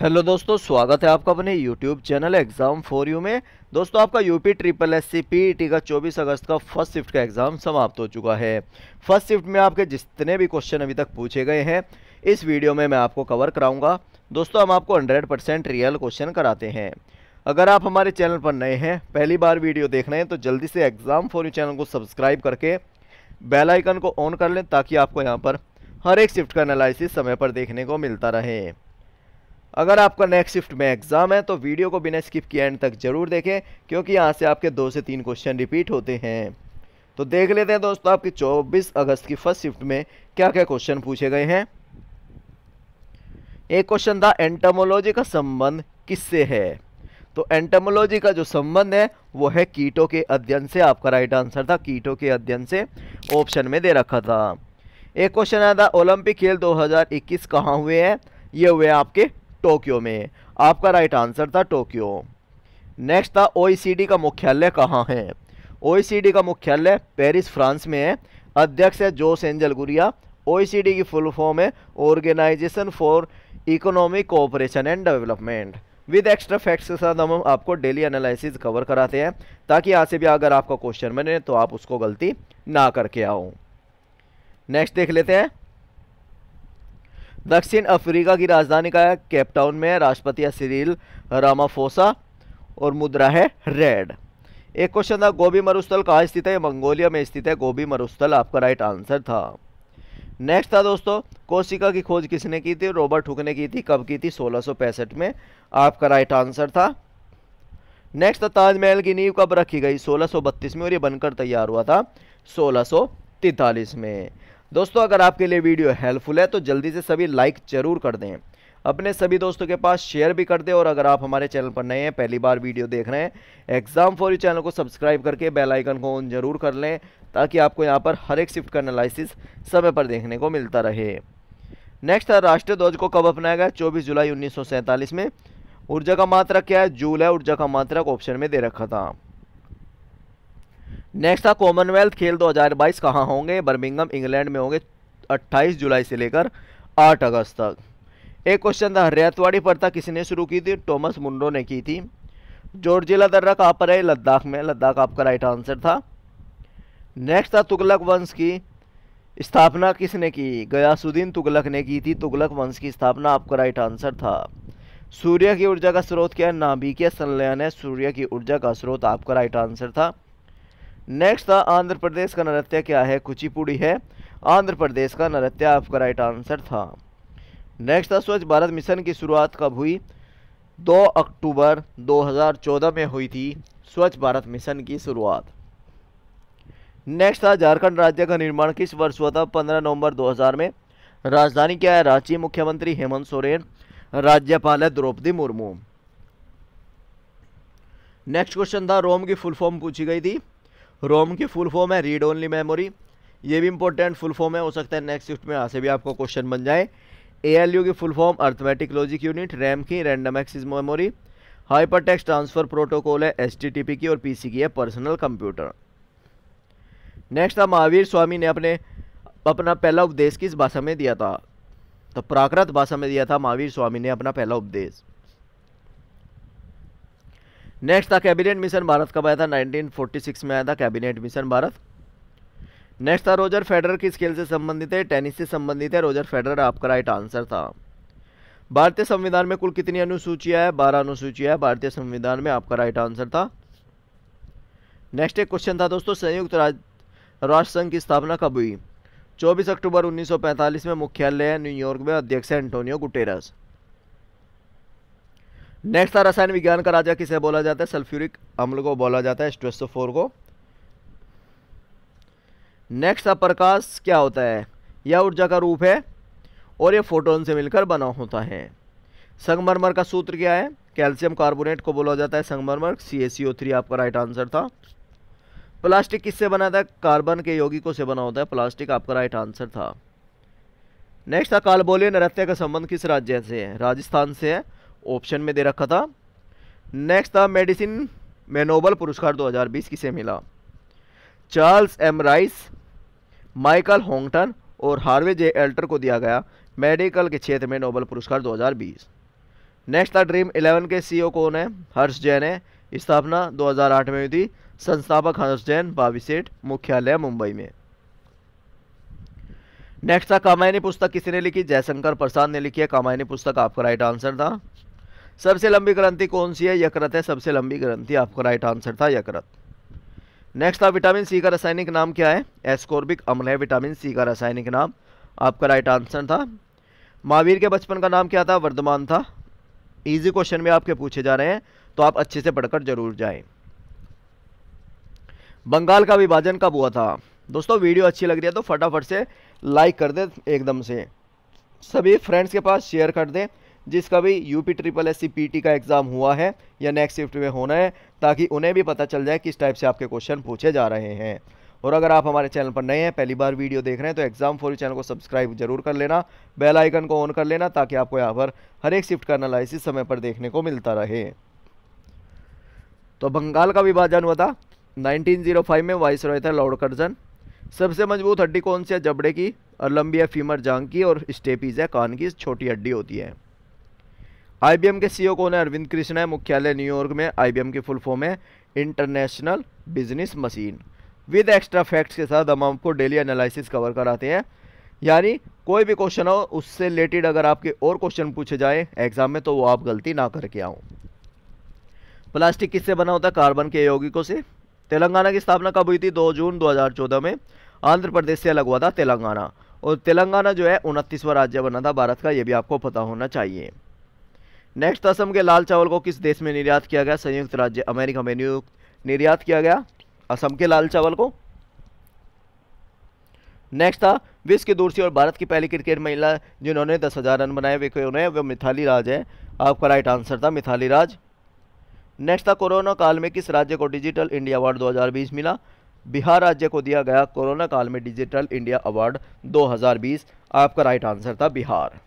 hello दोस्तों स्वागत है आपका अपने YouTube channel exam for you में दोस्तों आपका UP triple S C T का 24 अगस्त का फर्स्ट शिफ्ट का एग्ज़ाम समाप्त हो चुका है फर्स्ट शिफ्ट में आपके जितने भी क्वेश्चन अभी तक पूछे गए हैं इस वीडियो में मैं आपको कवर कराऊंगा दोस्तों हम आपको हंड्रेड परसेंट रियल क्वेश्चन कराते हैं अगर आप हमारे चैनल पर नए हैं पहली बार वीडियो देख रहे हैं तो जल्दी से एग्ज़ाम फॉर यू चैनल को सब्सक्राइब करके बेलाइकन को ऑन कर लें ताकि आपको यहाँ पर हर एक शिफ्ट का एनालिसिस समय पर देखने को मिलता रहे अगर आपका नेक्स्ट शिफ्ट में एग्ज़ाम है तो वीडियो को बिना स्किप किए एंड तक ज़रूर देखें क्योंकि यहाँ से आपके दो से तीन क्वेश्चन रिपीट होते हैं तो देख लेते हैं दोस्तों आपकी 24 अगस्त की फर्स्ट शिफ्ट में क्या क्या क्वेश्चन पूछे गए हैं एक क्वेश्चन था एंटामोलॉजी का संबंध किससे है तो एंटामोलॉजी का जो संबंध है वो है कीटों के अध्ययन से आपका राइट आंसर था कीटों के अध्ययन से ऑप्शन में दे रखा था एक क्वेश्चन आया था ओलंपिक खेल 2021 कहाँ हुए हैं ये हुए आपके टोक्यो में आपका राइट आंसर था टोक्यो नेक्स्ट था ओईसीडी e का मुख्यालय कहाँ है ओईसीडी e का मुख्यालय पेरिस फ्रांस में है अध्यक्ष है Jose Angel Gurria OECD e की फुल फॉर्म है organisation for economic cooperation and development with extra facts के साथ हम आपको डेली एनालिसिस कवर कराते हैं ताकि यहाँ से भी अगर आपका क्वेश्चन बने तो आप उसको गलती ना करके आओ नेक्स्ट देख लेते हैं दक्षिण अफ्रीका की राजधानी का है केपटाउन में राष्ट्रपति है सिरिल रामाफोसा और मुद्रा है रेड एक क्वेश्चन था गोभी मरुस्थल कहाँ स्थित है मंगोलिया में स्थित है गोभी मरुस्थल आपका राइट आंसर था नेक्स्ट था दोस्तों कोशिका की खोज किसने की थी रोबर्ट हुक ने की थी कब की थी सोलह में आपका राइट आंसर था नेक्स्ट था ताजमहल की नींव कब रखी गई सोलह में और ये बनकर तैयार हुआ था सोलह में दोस्तों अगर आपके लिए वीडियो हेल्पफुल है तो जल्दी से सभी लाइक जरूर कर दें अपने सभी दोस्तों के पास शेयर भी कर दें और अगर आप हमारे चैनल पर नए हैं पहली बार वीडियो देख रहे हैं एग्जाम फॉर यू चैनल को सब्सक्राइब करके बेल आइकन को ऑन जरूर कर लें ताकि आपको यहाँ पर हर एक शिफ्ट का एनालिसिस समय पर देखने को मिलता रहे नेक्स्ट है राष्ट्रीय ध्वज को कब अपनाया गया चौबीस जुलाई उन्नीस में ऊर्जा का मात्रा क्या है जूल है ऊर्जा का को ऑप्शन में दे रखा था नेक्स्ट था कॉमनवेल्थ खेल 2022 कहाँ होंगे बर्मिंगम इंग्लैंड में होंगे 28 जुलाई से लेकर 8 अगस्त तक एक क्वेश्चन था रेतवाड़ी पर्ता किसने शुरू की थी टॉमस मुंडो ने की थी जॉर्जिला दर्रा कहाँ पर है लद्दाख में लद्दाख आपका राइट आंसर था नेक्स्ट था तुगलक वंश की स्थापना किसने की गयासुद्दीन तुगलक ने की थी तुगलक वंश की स्थापना आपका राइट आंसर था सूर्य की ऊर्जा का स्रोत क्या है नाभिकीय संलयन है सूर्य की ऊर्जा का स्रोत आपका राइट आंसर था नेक्स्ट था आंध्र प्रदेश का नृत्य क्या है कुचिपुड़ी है आंध्र प्रदेश का नृत्य आपका राइट आंसर था नेक्स्ट था स्वच्छ भारत मिशन की शुरुआत कब हुई 2 अक्टूबर 2014 में हुई थी स्वच्छ भारत मिशन की शुरुआत नेक्स्ट था झारखंड राज्य का निर्माण किस वर्ष हुआ था पंद्रह नवम्बर दो में राजधानी क्या है रांची मुख्यमंत्री हेमंत सोरेन राज्यपाल है द्रौपदी मुर्मू नेक्स्ट क्वेश्चन था रोम की फुल फॉर्म पूछी गई थी रोम की फुल फॉर्म है रीड ओनली मेमोरी ये भी इंपॉर्टेंट फुल फॉर्म है हो सकता है नेक्स्ट शिफ्ट में यहाँ से भी आपको क्वेश्चन बन जाए ए की full form arithmetic logic unit RAM की random access memory hyper text transfer protocol है एस की और पी की है पर्सनल कंप्यूटर नेक्स्ट था महावीर स्वामी ने अपने अपना पहला उपदेश किस भाषा में दिया था तो प्राकृत भाषा में दिया था महावीर स्वामी ने अपना पहला उपदेश नेक्स्ट था कैबिनेट मिशन भारत कब आया था 1946 में आया था कैबिनेट मिशन भारत नेक्स्ट था रोजर फेडरर किस खेल से संबंधित है टेनिस से संबंधित है रोजर फेडरर आपका राइट आंसर था भारतीय संविधान में कुल कितनी अनुसूचियाँ है बारह अनुसूचियाँ है भारतीय संविधान में आपका राइट आंसर था नेक्स्ट एक क्वेश्चन था दोस्तों संयुक्त राष्ट्र संघ की स्थापना कब हुई 24 अक्टूबर 1945 में मुख्यालय है न्यूयॉर्क में अध्यक्ष है एंटोनियो गुटेरस नेक्स्ट रसायन विज्ञान का राजा किसे बोला जाता है सल्फ्यूरिक अम्ल को बोला जाता है एस को नेक्स्ट का प्रकाश क्या होता है यह ऊर्जा का रूप है और यह फोटोन से मिलकर बना होता है संगमरमर का सूत्र क्या है कैल्शियम कार्बोनेट को बोला जाता है संगमरमर सी एस ओ थ्री आपका राइट आंसर था प्लास्टिक किससे बना था कार्बन के यौगिकों से बना होता है प्लास्टिक आपका राइट आंसर था नेक्स्ट था कालबोलियन नृत्य का संबंध किस राज्य से है राजस्थान से है ऑप्शन में दे रखा था नेक्स्ट था मेडिसिन में नोबल पुरस्कार 2020 किसे मिला Charles M Rice Michael Houghton और हार्वे जे एल्टर को दिया गया मेडिकल के क्षेत्र में नोबल पुरस्कार 2020 नेक्स्ट था ड्रीम इलेवन के सीईओ e कौन है हर्ष जैन है स्थापना 2008 में हुई थी संस्थापक हर्ष जैन बाबी सेठ मुख्यालय मुंबई में नेक्स्ट था कामायनी पुस्तक किसने लिखी जयशंकर प्रसाद ने लिखी है कामायनी पुस्तक आपका राइट आंसर था सबसे लंबी ग्रंथि कौन सी है यकृत है सबसे लंबी ग्रंथि आपका राइट आंसर था यकृत नेक्स्ट था विटामिन सी का रासायनिक नाम क्या है एस्कोर्बिक अम्ल है विटामिन सी का रासायनिक नाम आपका राइट आंसर था महावीर के बचपन का नाम क्या था वर्धमान था इजी क्वेश्चन में आपके पूछे जा रहे हैं तो आप अच्छे से पढ़कर जरूर जाएं बंगाल का विभाजन कब हुआ था दोस्तों वीडियो अच्छी लग रही है तो फटाफट से लाइक कर दे एकदम से सभी फ्रेंड्स के पास शेयर कर दें जिसका भी यूपी ट्रिपल एस सी का एग्ज़ाम हुआ है या नेक्स्ट शिफ्ट में होना है ताकि उन्हें भी पता चल जाए किस टाइप से आपके क्वेश्चन पूछे जा रहे हैं और अगर आप हमारे चैनल पर नए हैं पहली बार वीडियो देख रहे हैं तो एग्जाम फॉर चैनल को सब्सक्राइब जरूर कर लेना बेल आइकन को ऑन कर लेना ताकि आपको यहाँ पर हर एक शिफ्ट का एनालिसिस समय पर देखने को मिलता रहे तो बंगाल का विभाजन हुआ था 1905 में वाइस रॉय था लॉर्ड कर्जन सबसे मजबूत हड्डी कौन सी है जबड़े की और लंबी है फीमर जांग की और स्टेपीज है कान की छोटी हड्डी होती है आईबीएम के सीईओ e कौन है अरविंद कृष्णा है मुख्यालय न्यूयॉर्क में आईबीएम की फुल फॉर्म है international business machine with extra facts के साथ हम आपको डेली एनालिसिस कवर कराते हैं यानी कोई भी क्वेश्चन हो उससे रिलेटेड अगर आपके और क्वेश्चन पूछे जाए एग्जाम में तो वो आप गलती ना करके आओ प्लास्टिक किससे बना होता है कार्बन के यौगिकों से तेलंगाना की स्थापना कब हुई थी 2 जून 2014 में आंध्र प्रदेश से अलग हुआ था तेलंगाना और तेलंगाना जो है उनतीसवां राज्य बना था भारत का ये भी आपको पता होना चाहिए नेक्स्ट असम के लाल चावल को किस देश में निर्यात किया गया संयुक्त राज्य अमेरिका में निर्यात किया गया असम के लाल चावल को नेक्स्ट था विश्व की दूसरी और भारत की पहली क्रिकेट महिला जिन्होंने दस हज़ार रन बनाए वे कौन है वे मिथाली राज है आपका राइट आंसर था मिथाली राज नेक्स्ट था कोरोना काल में किस राज्य को डिजिटल इंडिया अवार्ड 2020 मिला बिहार राज्य को दिया गया कोरोना काल में डिजिटल इंडिया अवार्ड 2020 आपका राइट आंसर था बिहार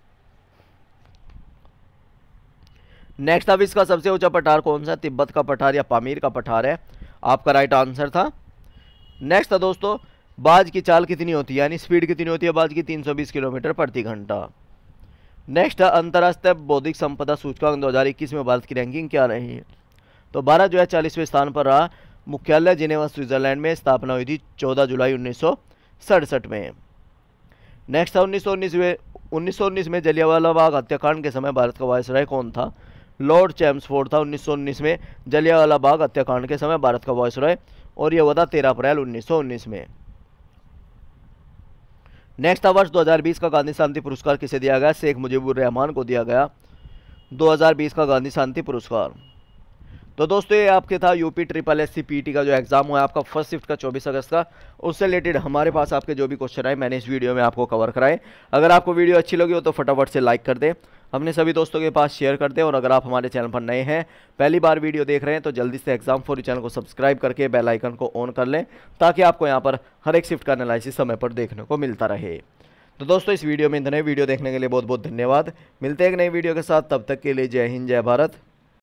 नेक्स्ट अब इसका सबसे ऊंचा पठार कौन सा तिब्बत का पठार या पामीर का पठार है आपका राइट आंसर था नेक्स्ट था दोस्तों बाज की चाल कितनी होती है यानी स्पीड कितनी होती है बाज की 320 किलोमीटर प्रति घंटा नेक्स्ट है अंतर्राष्ट्रीय बौद्धिक संपदा सूचकांक 2021 में भारत की रैंकिंग क्या रही है तो भारत जो है चालीसवें स्थान पर रहा मुख्यालय जिनेवा स्विट्जरलैंड में स्थापना हुई थी चौदह जुलाई उन्नीस में नेक्स्ट था उन्नीस सौ में जलियावाला बाग हत्याकांड के समय भारत का वायसराय कौन था लॉर्ड चैम्सफोर्ड था उन्नीस में जलियावाला बाग हत्याकांड के समय भारत का वॉयस और यह हुआ था तेरह अप्रैल उन्नीस में नेक्स्ट वर्ष 2020 का गांधी शांति पुरस्कार किसे दिया गया शेख मुजीबुर रहमान को दिया गया 2020 का गांधी शांति पुरस्कार तो दोस्तों ये आपके था यूपी ट्रिपल एस सी का जो एग्ज़ाम हुआ आपका फर्स्ट शिफ्ट का 24 अगस्त का उससे रिलेटेड हमारे पास आपके जो भी क्वेश्चन आए मैंने इस वीडियो में आपको कवर कराए अगर आपको वीडियो अच्छी लगी हो तो फटाफट से लाइक कर दें अपने सभी दोस्तों के पास शेयर करते हैं और अगर आप हमारे चैनल पर नए हैं पहली बार वीडियो देख रहे हैं तो जल्दी से एग्जाम फॉर चैनल को सब्सक्राइब करके बेल आइकन को ऑन कर लें ताकि आपको यहाँ पर हर एक शिफ्ट का एनालिसिस समय पर देखने को मिलता रहे तो दोस्तों इस वीडियो में इतने वीडियो देखने के लिए बहुत बहुत धन्यवाद मिलते हैं एक नई वीडियो के साथ तब तक के लिए जय हिंद जय भारत